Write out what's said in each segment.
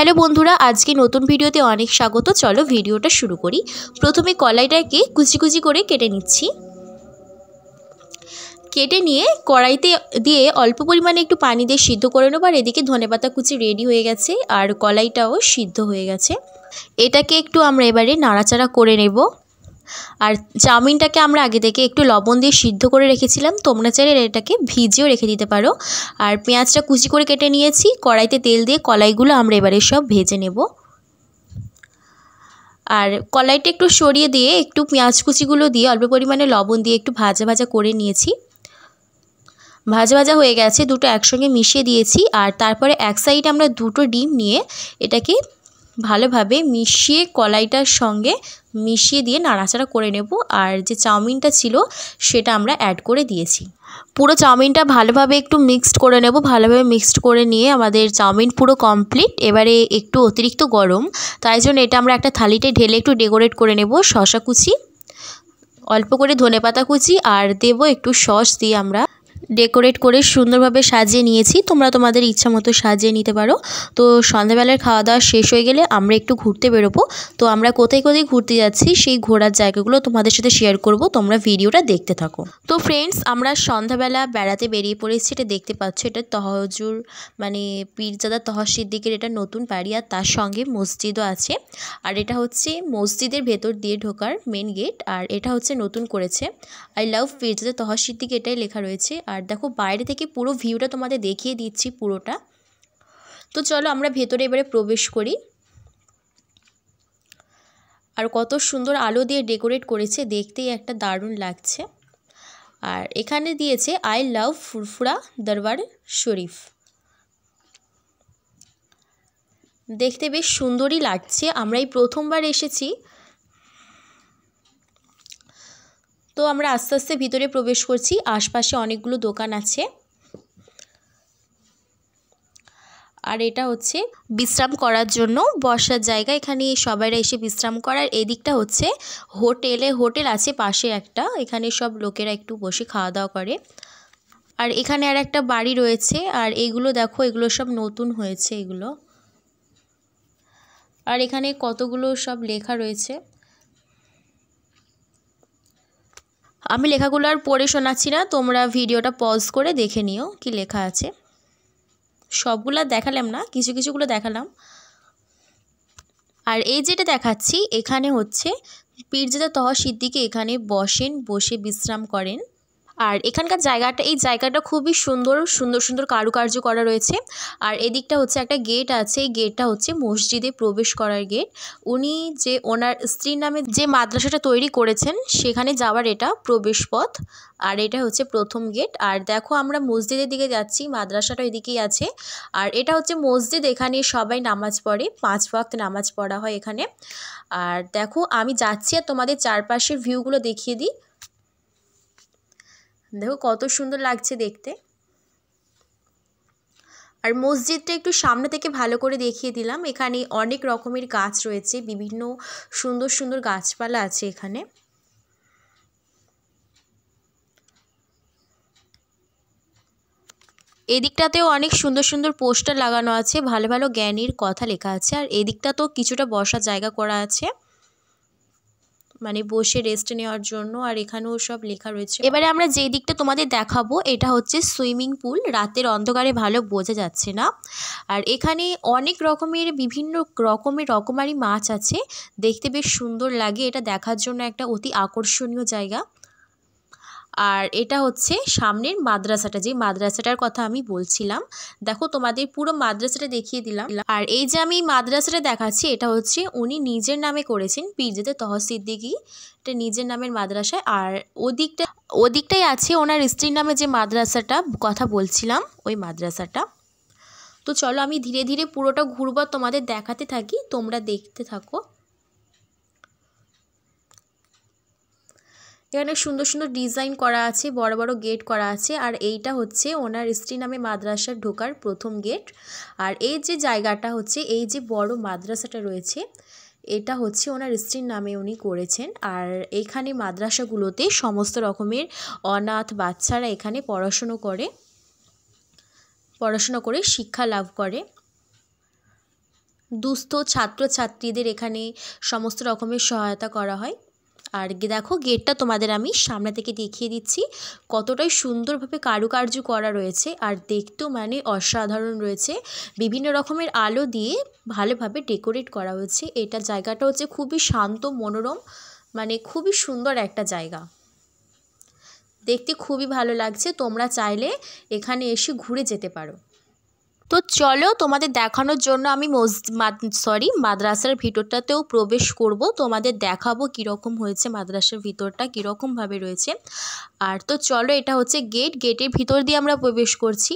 hello বন্ধুরা আজকে নতুন ভিডিওতে অনেক স্বাগত চলো ভিডিওটা শুরু করি প্রথমে কলাইটাকে কুচি কুচি করে কেটে নিচ্ছি কেটে নিয়ে কড়াইতে দিয়ে অল্প পরিমাণে একটু পানি দিয়ে সিদ্ধ করে নেবার এদিকে ধনেপাতা কুচি রেডি হয়ে গেছে আর কলাইটাও সিদ্ধ হয়ে গেছে এটাকে একটু আমরা এবারে নাড়াচাড়া করে নেব আর চাউমিনটাকে আমরা আগে থেকে একটু লবণ দিয়ে সিদ্ধ করে রেখেছিলাম তোমরা চাইলে এটাকে ভিজিয়েও রেখে দিতে পারো আর পেঁয়াজটা কুচি করে কেটে নিয়েছি কড়াইতে তেল দিয়ে কলাইগুলো আমরা এবারে সব ভেজে নেব আর কলাইটা একটু সরিয়ে দিয়ে একটু পেঁয়াজ কুচিগুলো দিয়ে অল্প পরিমাণে লবণ দিয়ে একটু ভাজা ভাজা করে নিয়েছি ভাজা ভাজা হয়ে গেছে দুটো একসঙ্গে মিশিয়ে দিয়েছি আর তারপরে এক সাইড আমরা দুটো ডিম নিয়ে এটাকে ভালোভাবে মিশিয়ে কলাইটার সঙ্গে মিশিয়ে দিয়ে নাড়াচাড়া করে নেব আর যে চাউমিনটা ছিল সেটা আমরা অ্যাড করে দিয়েছি পুরো চাউমিনটা ভালোভাবে একটু মিক্সড করে নেব ভালোভাবে মিক্সড করে নিয়ে আমাদের চাউমিন পুরো কমপ্লিট এবারে একটু অতিরিক্ত গরম তাই জন্য এটা আমরা একটা থালিতে ঢেলে একটু ডেকোরেট করে নেব শশা কুচি অল্প করে ধনে পাতা কুচি আর দেব একটু সস দিয়ে আমরা ডেকোরেট করে সুন্দরভাবে সাজিয়ে নিয়েছি তোমরা তোমাদের ইচ্ছা মতো সাজিয়ে নিতে পারো তো সন্ধ্যাবেলার খাওয়া দাওয়া শেষ হয়ে গেলে আমরা একটু ঘুরতে বেরোবো তো আমরা কোথায় কোথায় ঘুরতে যাচ্ছি সেই ঘোরার জায়গাগুলো তোমাদের সাথে শেয়ার করব তোমরা ভিডিওটা দেখতে থাকো তো ফ্রেন্ডস আমরা সন্ধ্যাবেলা বেড়াতে বেরিয়ে পড়েছি এটা দেখতে পাচ্ছ এটা তহজুর মানে পীরজাদা তহসিদ্দিকের এটা নতুন বাড়ি আর তার সঙ্গে মসজিদও আছে আর এটা হচ্ছে মসজিদের ভেতর দিয়ে ঢোকার মেন গেট আর এটা হচ্ছে নতুন করেছে আই লাভ পীরজাদা তহসিদ্দিক এটাই লেখা রয়েছে আর দেখো বাইরে থেকে পুরো ভিউটা তোমাদের দেখিয়ে দিচ্ছি পুরোটা তো চলো আমরা ভেতরে এবারে প্রবেশ করি আর কত সুন্দর আলো দিয়ে ডেকোরেট করেছে দেখতেই একটা দারুণ লাগছে আর এখানে দিয়েছে আই লাভ ফুরফুরা দরবার শরীফ দেখতে বেশ সুন্দরই লাগছে আমরা এই প্রথমবার এসেছি তো আমরা আস্তে আস্তে ভিতরে প্রবেশ করছি আশপাশে অনেকগুলো দোকান আছে আর এটা হচ্ছে বিশ্রাম করার জন্য বসার জায়গা এখানে সবাইরা এসে বিশ্রাম করার এদিকটা হচ্ছে হোটেলে হোটেল আছে পাশে একটা এখানে সব লোকেরা একটু বসে খাওয়া দাওয়া করে আর এখানে আর একটা বাড়ি রয়েছে আর এগুলো দেখো এগুলো সব নতুন হয়েছে এগুলো আর এখানে কতগুলো সব লেখা রয়েছে আমি লেখাগুলো আর পড়ে শোনাচ্ছি না তোমরা ভিডিওটা পজ করে দেখে নিও কি লেখা আছে সবগুলা দেখালাম না কিছু কিছুগুলো দেখালাম আর এই যেটা দেখাচ্ছি এখানে হচ্ছে পীরজাদা তহ সিদ্দিকে এখানে বসেন বসে বিশ্রাম করেন আর এখানকার জায়গাটা এই জায়গাটা খুবই সুন্দর সুন্দর সুন্দর কারুকার্য করা রয়েছে আর এদিকটা হচ্ছে একটা গেট আছে এই গেটটা হচ্ছে মসজিদে প্রবেশ করার গেট উনি যে ওনার স্ত্রীর নামে যে মাদ্রাসাটা তৈরি করেছেন সেখানে যাওয়ার এটা প্রবেশ পথ আর এটা হচ্ছে প্রথম গেট আর দেখো আমরা মসজিদের দিকে যাচ্ছি মাদ্রাসাটা এদিকেই আছে আর এটা হচ্ছে মসজিদ এখানে সবাই নামাজ পড়ে পাঁচ ভক্ত নামাজ পড়া হয় এখানে আর দেখো আমি যাচ্ছি আর তোমাদের চারপাশের ভিউগুলো দেখিয়ে দিই দেখো কত সুন্দর লাগছে দেখতে আর মসজিদটা একটু সামনে থেকে ভালো করে দেখিয়ে দিলাম এখানে অনেক রকমের গাছ রয়েছে বিভিন্ন সুন্দর সুন্দর গাছপালা আছে এখানে এদিকটাতেও অনেক সুন্দর সুন্দর পোস্টার লাগানো আছে ভালো ভালো জ্ঞানীর কথা লেখা আছে আর এদিকটা তো কিছুটা বসার জায়গা করা আছে মানে বসে রেস্ট নেওয়ার জন্য আর এখানেও সব লেখা রয়েছে এবারে আমরা যে দিকটা তোমাদের দেখাবো এটা হচ্ছে সুইমিং পুল রাতের অন্ধকারে ভালো বোঝা যাচ্ছে না আর এখানে অনেক রকমের বিভিন্ন রকমের রকমারি মাছ আছে দেখতে বেশ সুন্দর লাগে এটা দেখার জন্য একটা অতি আকর্ষণীয় জায়গা আর এটা হচ্ছে সামনের মাদ্রাসাটা যে মাদ্রাসাটার কথা আমি বলছিলাম দেখো তোমাদের পুরো মাদ্রাসাটা দেখিয়ে দিলাম আর এই যে আমি মাদ্রাসাটা দেখাচ্ছি এটা হচ্ছে উনি নিজের নামে করেছেন পীরজাদে তহসিদ্দিকি এটা নিজের নামের মাদ্রাসায় আর ওদিকটা ওদিকটাই আছে ওনার স্ত্রীর নামে যে মাদ্রাসাটা কথা বলছিলাম ওই মাদ্রাসাটা তো চলো আমি ধীরে ধীরে পুরোটা ঘুরবার তোমাদের দেখাতে থাকি তোমরা দেখতে থাকো এখানে সুন্দর সুন্দর ডিজাইন করা আছে বড় বড় গেট করা আছে আর এইটা হচ্ছে ওনার স্ত্রী নামে মাদ্রাসার ঢোকার প্রথম গেট আর এই যে জায়গাটা হচ্ছে এই যে বড় মাদ্রাসাটা রয়েছে এটা হচ্ছে ওনার স্ত্রীর নামে উনি করেছেন আর এখানে মাদ্রাসাগুলোতে সমস্ত রকমের অনাথ বাচ্চারা এখানে পড়াশুনো করে পড়াশুনো করে শিক্ষা লাভ করে দুস্থ ছাত্রছাত্রীদের এখানে সমস্ত রকমের সহায়তা করা হয় আর দেখো গেটটা তোমাদের আমি সামনে থেকে দেখিয়ে দিচ্ছি কতটাই সুন্দরভাবে কারুকার্য করা রয়েছে আর দেখতেও মানে অসাধারণ রয়েছে বিভিন্ন রকমের আলো দিয়ে ভালোভাবে ডেকোরেট করা হয়েছে এটা জায়গাটা হচ্ছে খুবই শান্ত মনোরম মানে খুবই সুন্দর একটা জায়গা দেখতে খুবই ভালো লাগছে তোমরা চাইলে এখানে এসে ঘুরে যেতে পারো তো চলো তোমাদের দেখানোর জন্য আমি সরি মাদ্রাসার ভিতরটাতেও প্রবেশ করব তোমাদের দেখাবো কীরকম হয়েছে মাদ্রাসার ভিতরটা কীরকমভাবে রয়েছে আর তো চলো এটা হচ্ছে গেট গেটের ভিতর দিয়ে আমরা প্রবেশ করছি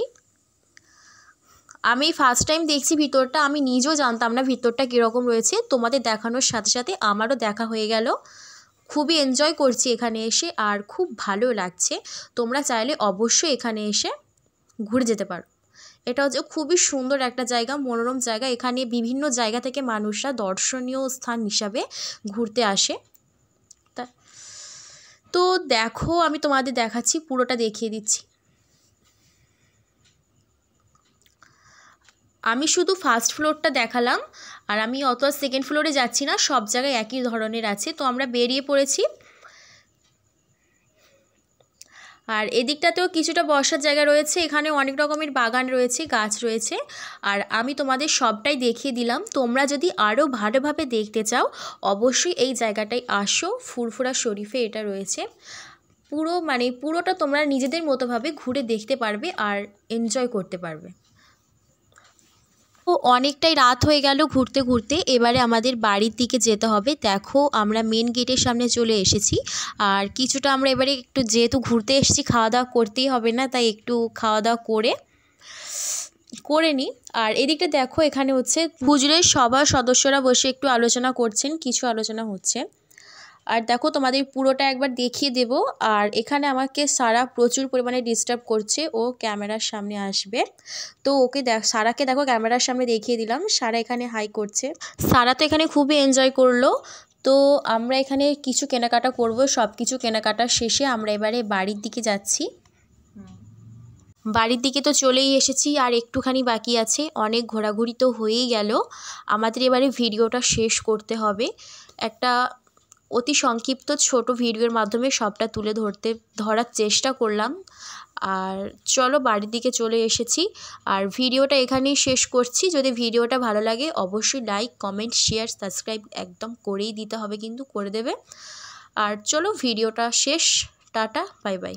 আমি ফার্স্ট টাইম দেখছি ভিতরটা আমি নিজেও জানতাম না ভিতরটা কীরকম রয়েছে তোমাদের দেখানোর সাথে সাথে আমারও দেখা হয়ে গেল খুবই এনজয় করছি এখানে এসে আর খুব ভালো লাগছে তোমরা চাইলে অবশ্যই এখানে এসে ঘুরে যেতে পারো এটা হচ্ছে খুবই সুন্দর একটা জায়গা মনোরম জায়গা এখানে বিভিন্ন জায়গা থেকে মানুষরা দর্শনীয় স্থান হিসাবে ঘুরতে আসে তো দেখো আমি তোমাদের দেখাচ্ছি পুরোটা দেখিয়ে দিচ্ছি আমি শুধু ফার্স্ট ফ্লোরটা দেখালাম আর আমি অত সেকেন্ড ফ্লোরে যাচ্ছি না সব জায়গায় একই ধরনের আছে তো আমরা বেরিয়ে পড়েছি আর এদিকটাতেও কিছুটা বসার জায়গা রয়েছে এখানে অনেক রকমের বাগান রয়েছে গাছ রয়েছে আর আমি তোমাদের সবটাই দেখিয়ে দিলাম তোমরা যদি আরও ভালোভাবে দেখতে চাও অবশ্যই এই জায়গাটায় আসো ফুরফুরা শরীফে এটা রয়েছে পুরো মানে পুরোটা তোমরা নিজেদের মতোভাবে ঘুরে দেখতে পারবে আর এনজয় করতে পারবে ও অনেকটাই রাত হয়ে গেল ঘুরতে ঘুরতে এবারে আমাদের বাড়ির দিকে যেতে হবে দেখো আমরা মেন গেটের সামনে চলে এসেছি আর কিছুটা আমরা এবারে একটু যেহেতু ঘুরতে এসেছি খাওয়া দাওয়া করতেই হবে না তাই একটু খাওয়া দাওয়া করে করে নিই আর এদিকটা দেখো এখানে হচ্ছে হুজুরের সবার সদস্যরা বসে একটু আলোচনা করছেন কিছু আলোচনা হচ্ছে আর দেখো তোমাদের পুরোটা একবার দেখিয়ে দেব আর এখানে আমাকে সারা প্রচুর পরিমাণে ডিস্টার্ব করছে ও ক্যামেরার সামনে আসবে তো ওকে দেখ সারাকে দেখো ক্যামেরার সামনে দেখিয়ে দিলাম সারা এখানে হাই করছে সারা তো এখানে খুবই এনজয় করলো তো আমরা এখানে কিছু কেনাকাটা করব সব কিছু কেনাকাটা শেষে আমরা এবারে বাড়ির দিকে যাচ্ছি বাড়ির দিকে তো চলেই এসেছি আর একটুখানি বাকি আছে অনেক ঘোরাঘুরি তো হয়েই গেল আমাদের এবারে ভিডিওটা শেষ করতে হবে একটা অতি সংক্ষিপ্ত ছোট ভিডিওর মাধ্যমে সবটা তুলে ধরতে ধরার চেষ্টা করলাম আর চলো বাড়ির দিকে চলে এসেছি আর ভিডিওটা এখানেই শেষ করছি যদি ভিডিওটা ভালো লাগে অবশ্যই লাইক কমেন্ট শেয়ার সাবস্ক্রাইব একদম করেই দিতে হবে কিন্তু করে দেবে আর চলো ভিডিওটা শেষ টাটা বাই বাই